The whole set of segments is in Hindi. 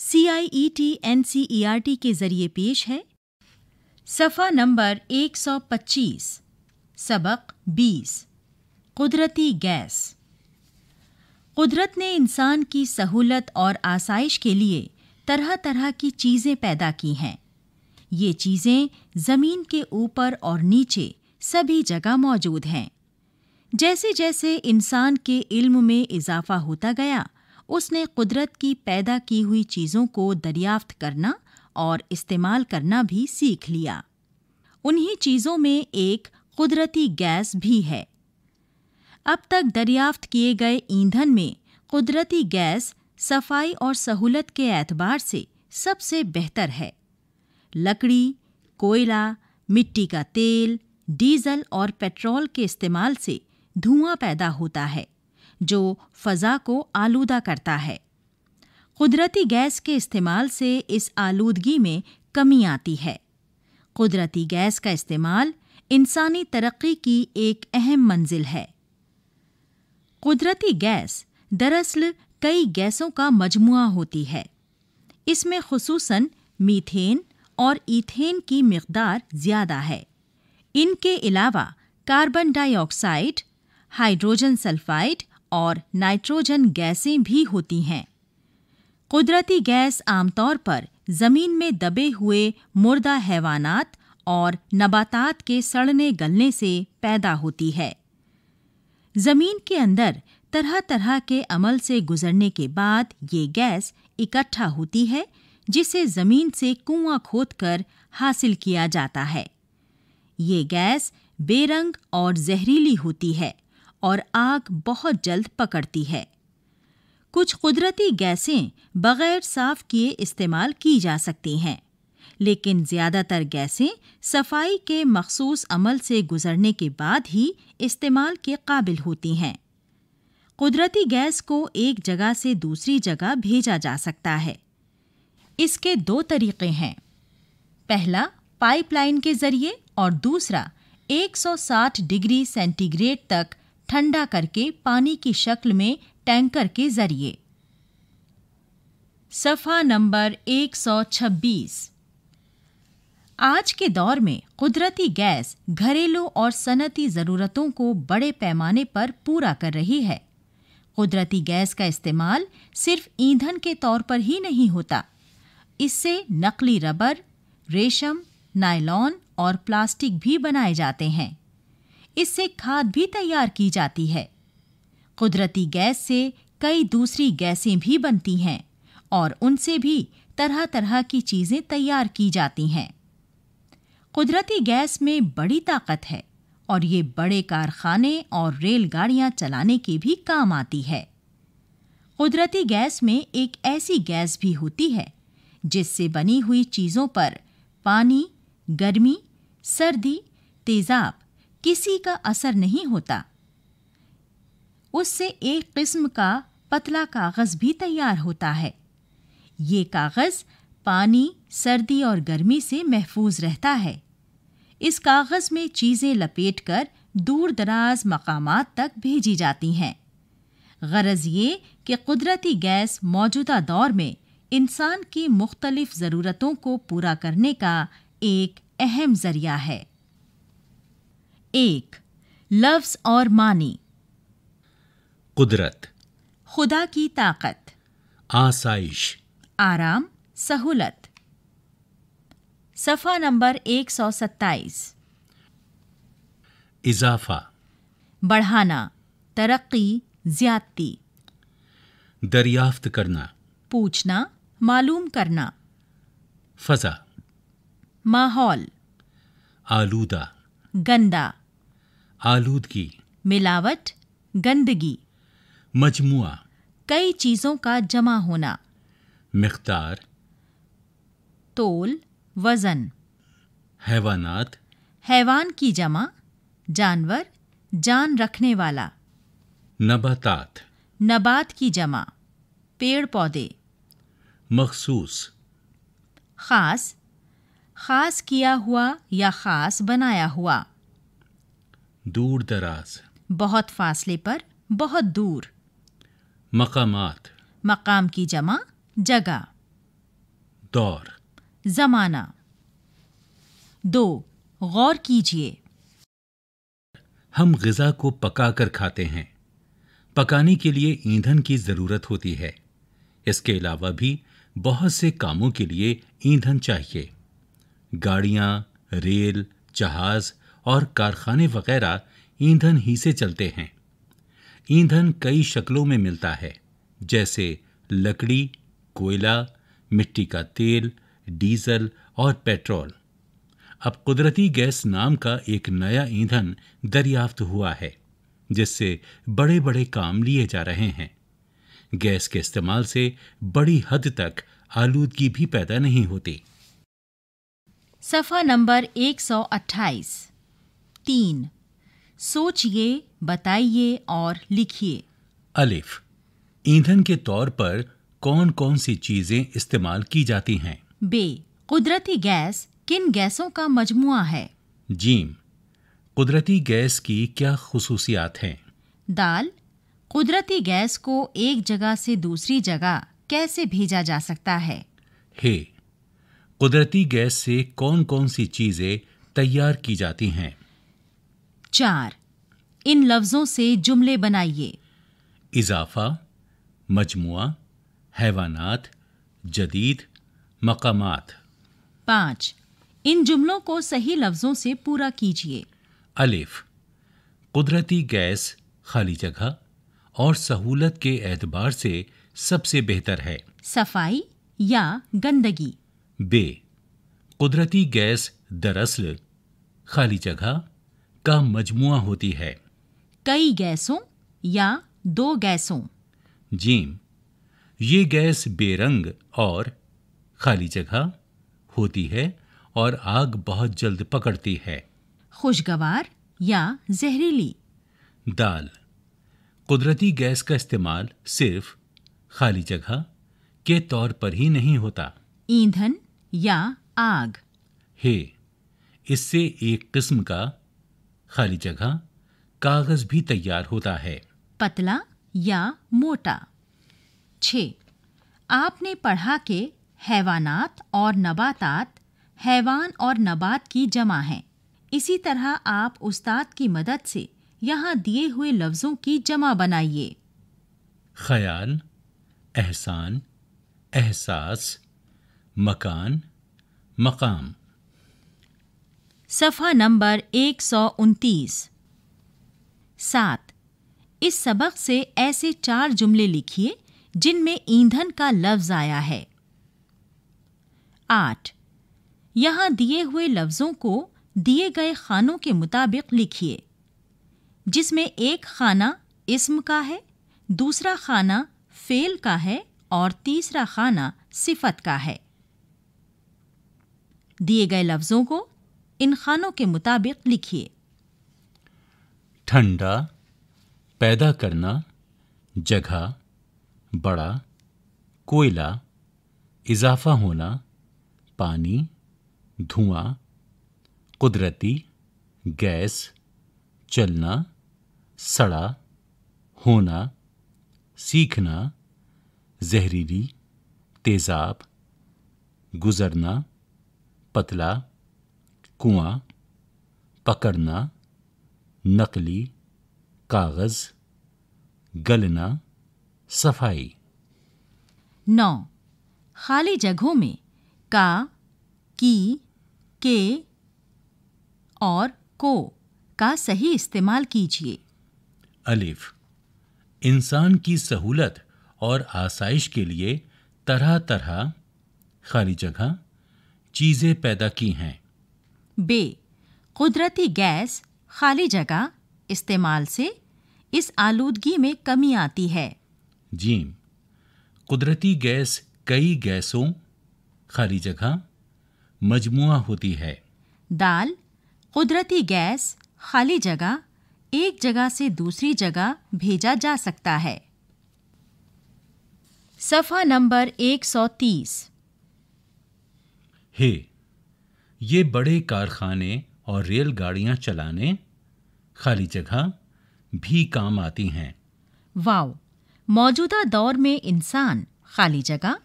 C I E T N C E R T के जरिए पेश है सफ़ा नंबर 125 सबक 20 कुदरती गैस कुदरत ने इंसान की सहूलत और आसाइश के लिए तरह तरह की चीज़ें पैदा की हैं ये चीज़ें ज़मीन के ऊपर और नीचे सभी जगह मौजूद हैं जैसे जैसे इंसान के इल्म में इजाफा होता गया उसने कुदरत की पैदा की हुई चीज़ों को दरियाफ्त करना और इस्तेमाल करना भी सीख लिया उन्हीं चीज़ों में एक कुदरती गैस भी है अब तक दरियाफ्त किए गए ईंधन में कुदरती गैस सफाई और सहूलत के एतबार से सबसे बेहतर है लकड़ी कोयला मिट्टी का तेल डीजल और पेट्रोल के इस्तेमाल से धुआं पैदा होता है जो फ़ज़ा को आलूदा करता है कुदरती गैस के इस्तेमाल से इस आलूदगी में कमी आती है कुदरती गैस का इस्तेमाल इंसानी तरक्की की एक अहम मंजिल है कुदरती गैस दरअसल कई गैसों का मजमु होती है इसमें खसूस मीथेन और ईथेन की मकदार ज़्यादा है इनके अलावा कार्बन डाइऑक्साइड हाइड्रोजन सल्फाइड और नाइट्रोजन गैसें भी होती हैं कुदरती गैस आमतौर पर ज़मीन में दबे हुए मुर्दा हैवानात और नबातात के सड़ने गलने से पैदा होती है ज़मीन के अंदर तरह तरह के अमल से गुजरने के बाद ये गैस इकट्ठा होती है जिसे ज़मीन से कुआं खोदकर हासिल किया जाता है ये गैस बेरंग और जहरीली होती है और आग बहुत जल्द पकड़ती है कुछ कुदरती गैसें बगैर साफ किए इस्तेमाल की जा सकती हैं लेकिन ज़्यादातर गैसें सफाई के मखसूस अमल से गुजरने के बाद ही इस्तेमाल के काबिल होती हैं कुदरती गैस को एक जगह से दूसरी जगह भेजा जा सकता है इसके दो तरीके हैं पहला पाइपलाइन के ज़रिए और दूसरा 160 डिग्री सेंटीग्रेड तक ठंडा करके पानी की शक्ल में टैंकर के जरिए सफ़ा नंबर 126 आज के दौर में कुदरती गैस घरेलू और सनती ज़रूरतों को बड़े पैमाने पर पूरा कर रही है कुदरती गैस का इस्तेमाल सिर्फ ईंधन के तौर पर ही नहीं होता इससे नकली रबर रेशम नायलॉन और प्लास्टिक भी बनाए जाते हैं इससे खाद भी तैयार की जाती है कुदरती गैस से कई दूसरी गैसें भी बनती हैं और उनसे भी तरह तरह की चीज़ें तैयार की जाती हैं कुदरती गैस में बड़ी ताकत है और ये बड़े कारखाने और रेलगाड़ियां चलाने के भी काम आती है कुदरती गैस में एक ऐसी गैस भी होती है जिससे बनी हुई चीज़ों पर पानी गर्मी सर्दी तेज़ाब किसी का असर नहीं होता उससे एक किस्म का पतला कागज़ भी तैयार होता है ये कागज़ पानी सर्दी और गर्मी से महफूज रहता है इस कागज़ में चीज़ें लपेटकर दूर दराज मकाम तक भेजी जाती हैं गरज ये कि कुदरती गैस मौजूदा दौर में इंसान की मुख्तलिफ ज़रूरतों को पूरा करने का एक अहम ज़रिया है एक लफ्ज और मानी कुदरत खुदा की ताकत आसाइश आराम सहूलत सफ़ा नंबर 127 इजाफा बढ़ाना तरक्की ज्यादती दरियाफ्त करना पूछना मालूम करना फजा माहौल आलूदा गंदा आलूदगी मिलावट गंदगी मजमुआ कई चीज़ों का जमा होना मकदार तोल वज़न हैवानात हैवान की जमा जानवर जान रखने वाला नबातात नबात की जमा पेड़ पौधे मखसूस ख़ास खास किया हुआ या खास बनाया हुआ दूर दराज बहुत फासले पर बहुत दूर मकाम मकाम की जमा जगह दौर जमाना दो गौर कीजिए हम गज़ा को पका कर खाते हैं पकाने के लिए ईंधन की ज़रूरत होती है इसके अलावा भी बहुत से कामों के लिए ईंधन चाहिए गाड़ियाँ रेल जहाज और कारखाने वगैरह ईंधन ही से चलते हैं ईंधन कई शक्लों में मिलता है जैसे लकड़ी कोयला मिट्टी का तेल डीजल और पेट्रोल अब कुदरती गैस नाम का एक नया ईंधन दरियाफ्त हुआ है जिससे बड़े बड़े काम लिए जा रहे हैं गैस के इस्तेमाल से बड़ी हद तक आलूदगी भी पैदा नहीं होती सफ़ा नंबर 128 तीन सोचिए बताइए और लिखिए अलिफ ईंधन के तौर पर कौन कौन सी चीज़ें इस्तेमाल की जाती हैं बे कुदरती गैस किन गैसों का मजमुआ है जीम कुदरती गैस की क्या खसूसियात हैं दाल कुदरती गैस को एक जगह से दूसरी जगह कैसे भेजा जा सकता है हे कुदरती गैस से कौन कौन सी चीजें तैयार की जाती हैं चार इन लफ्जों से जुमले बनाइए इजाफा मजमुआ हैवानात जदीद मकाम पाँच इन जुमलों को सही लफ्जों से पूरा कीजिए अलिफ कुदरती गैस खाली जगह और सहूलत के एतबार से सबसे बेहतर है सफाई या गंदगी बे कुदरती गैस दरअसल खाली जगह का मजमुआ होती है कई गैसों या दो गैसों जीम ये गैस बेरंग और खाली जगह होती है और आग बहुत जल्द पकड़ती है खुशगवार या जहरीली दाल कुदरती गैस का इस्तेमाल सिर्फ खाली जगह के तौर पर ही नहीं होता ईंधन या आग हे इससे एक किस्म का खाली जगह कागज भी तैयार होता है पतला या मोटा छ आपने पढ़ा के हैवानात और नबातात हैवान और नबात की जमा है इसी तरह आप उस्ताद की मदद से यहाँ दिए हुए लफ्ज़ों की जमा बनाइए ख्याल एहसान एहसास मकान मकाम सफ़ा नंबर एक सौ उनतीस सात इस सबक से ऐसे चार जुमले लिखिए जिनमें ईंधन का लफ्ज़ आया है आठ यहां दिए हुए लफ्ज़ों को दिए गए खानों के मुताबिक लिखिए जिसमें एक खाना इस्म का है दूसरा खाना फ़ेल का है और तीसरा खाना सिफत का है दिए गए लफ्ज़ों को इन खानों के मुताबिक लिखिए ठंडा पैदा करना जगह बड़ा कोयला इजाफा होना पानी धुआं कुदरती गैस चलना सड़ा होना सीखना जहरीली तेज़ाब गुज़रना पतला कुआं पकड़ना नकली कागज गलना सफाई नौ खाली जगहों में का की के और को का सही इस्तेमाल कीजिए अलिफ इंसान की सहूलत और आसाइश के लिए तरह तरह खाली जगह चीज़ें पैदा की हैं बे कुदरती गैस खाली जगह इस्तेमाल से इस आलूदगी में कमी आती है जी कुदरती गैस कई गैसों खाली जगह मजमुआ होती है दाल कुदरती गैस खाली जगह एक जगह से दूसरी जगह भेजा जा सकता है सफ़ा नंबर 130 हे ये बड़े कारखाने और रेलगाड़ियां चलाने खाली जगह भी काम आती हैं वाओ मौजूदा दौर में इंसान खाली जगह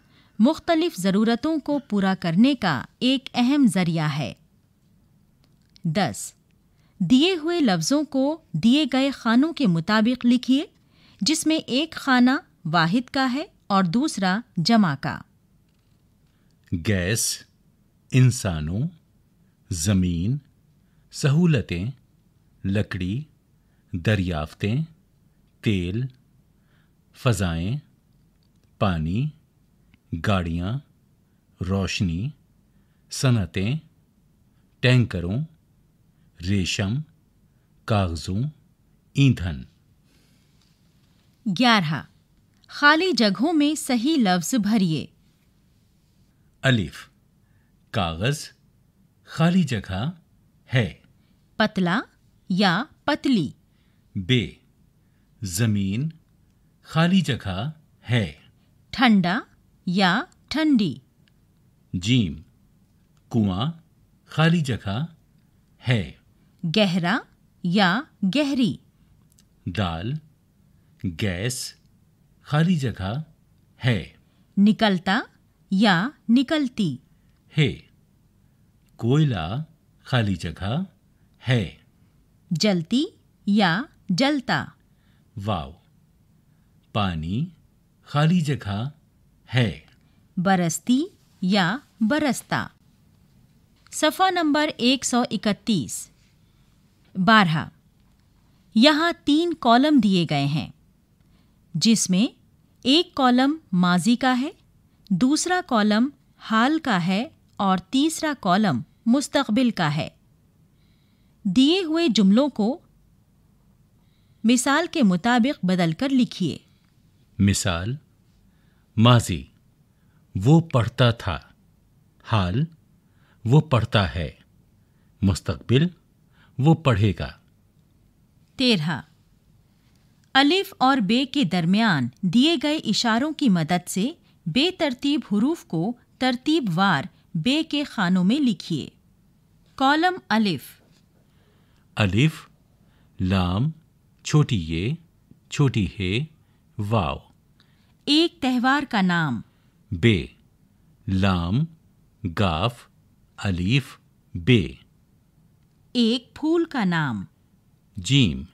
मुख्तलिफ ज़रूरतों को पूरा करने का एक अहम ज़रिया है दस दिए हुए लफ्ज़ों को दिए गए खानों के मुताबिक लिखिए जिसमें एक खाना वाहिद का है और दूसरा जमा का गैस इंसानों ज़मीन सहूलतें लकड़ी दरियाफ़तें तेल फ़ज़ाएँ पानी गाड़ियाँ रोशनी सनतें टैंकरों रेशम कागज़ों ईंधन ग्यारह खाली जगहों में सही लफ्ज़ भरिए अलिफ कागज खाली जगह है पतला या पतली बे जमीन खाली जगह है ठंडा या ठंडी जीम कुआं खाली जगह है गहरा या गहरी दाल गैस खाली जगह है निकलता या निकलती है कोयला खाली जगह है जलती या जलता वाव पानी खाली जगह है बरसती या बरसता सफ़ा नंबर 131 बारह यहाँ तीन कॉलम दिए गए हैं जिसमें एक कॉलम माजी का है दूसरा कॉलम हाल का है और तीसरा कॉलम मुस्तकबिल का है दिए हुए जुमलों को मिसाल के मुताबिक बदल कर लिखिए मिसाल माजी वो पढ़ता था हाल वो पढ़ता है मुस्तकबिल वो पढ़ेगा तेरह अलिफ और बे के दरमियान दिए गए इशारों की मदद से बेतरतीब हरूफ को तरतीब वार बे के खानों में लिखिए कॉलम अलिफ अलिफ लाम छोटी ये छोटी हे वाव एक त्यौहार का नाम बे लाम गाफ अलीफ बे एक फूल का नाम जीम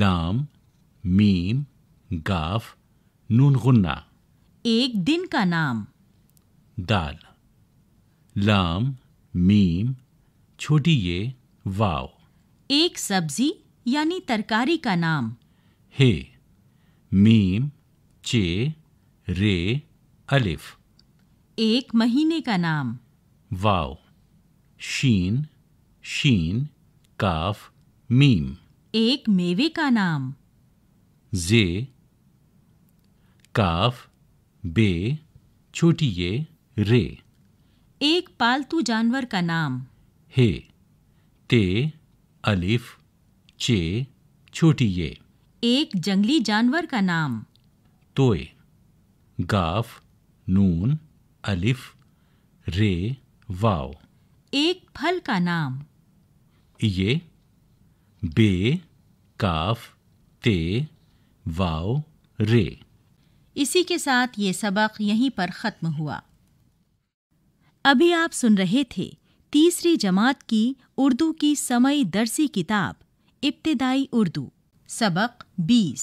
लाम मीम गाफ नून गुन्ना एक दिन का नाम दाल लाम मीम छोटी ये वाव एक सब्जी यानी तरकारी का नाम हे मीम चे रे अलिफ एक महीने का नाम वाव शीन शीन काफ मीम एक मेवे का नाम जे काफ बे छोटी ये रे एक पालतू जानवर का नाम हे ते अलिफ चे छोटी ये एक जंगली जानवर का नाम तोय गाफ नून अलिफ रे वाव एक फल का नाम ये बे काफ ते वाव रे इसी के साथ ये सबक यहीं पर ख़त्म हुआ अभी आप सुन रहे थे तीसरी जमात की उर्दू की समय दर्जी किताब इब्तदाई उर्दू सबक 20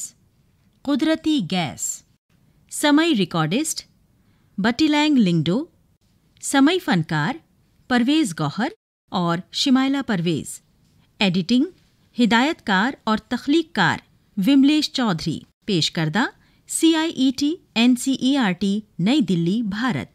कुदरती गैस समय रिकॉर्डिस्ट बटीलैंग लिंगडो समय फनकार परवेज़ गौहर और शिमाइला परवेज़ एडिटिंग हिदायतकार और तख्लीककार विमलेश चौधरी पेश करदा C I E e T N C E e R T Nai Delhi Bharat